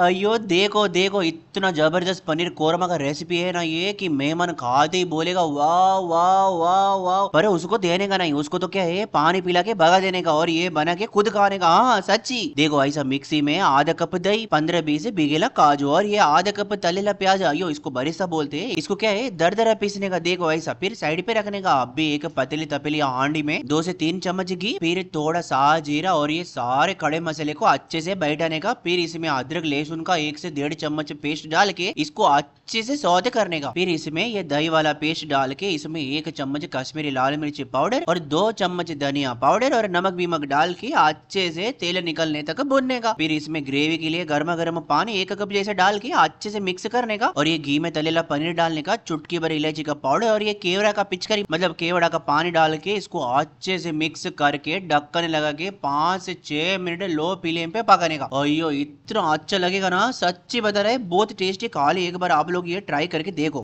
अयो देखो देखो इतना ज़बरदस्त पनीर कोरमा का रेसिपी है ना ये कि मेहमान खाते ही बोलेगा वाह वाह वाह वाह पर उसको देने का नहीं उसको तो क्या है पानी पिला के भगा देने का और ये बना के खुद खाने का हाँ सच्ची देखो ऐसा मिक्सी में आधा कप दही पंद्रह बीस बिगेला काजू और ये आधा कप तलेला प्याज अयो इसको बरिसा बोलते है इसको क्या है दर दरा पीसने का देखो ऐसा फिर साइड पे रखने का अब भी एक पतली तपेली हांडी में दो से तीन चम्मच घी फिर थोड़ा सा जीरा और ये सारे खड़े मसाले को अच्छे से बैठाने का फिर इसमें अदरक लेस उनका एक से डेढ़ चम्मच पेस्ट डाल के इसको अच्छे से सौते करने का फिर इसमें ये दही वाला पेस्ट डाल के इसमें एक चम्मच कश्मीरी लाल मिर्ची पाउडर और दो चम्मच धनिया पाउडर और नमक बीमक डाल के अच्छे से तेल निकलने तक भुनने का फिर इसमें ग्रेवी के लिए गर्मा गर्म पानी एक कप जैसे डाल के अच्छे से मिक्स करने का और ये घी में तलेला पनीर डालने का चुटकी भर इलायची का पाउडर और ये केवड़ा का पिचकारी मतलब केवड़ा का पानी डाल के इसको अच्छे से मिक्स करके ढक्कन लगा के पांच से छह मिनट लो फ्लेम पे पकाने का और यो इतना अच्छा लगेगा ना सच्ची बता रहे बहुत टेस्टी खाली एक बार आप लोग ये ट्राई करके देखो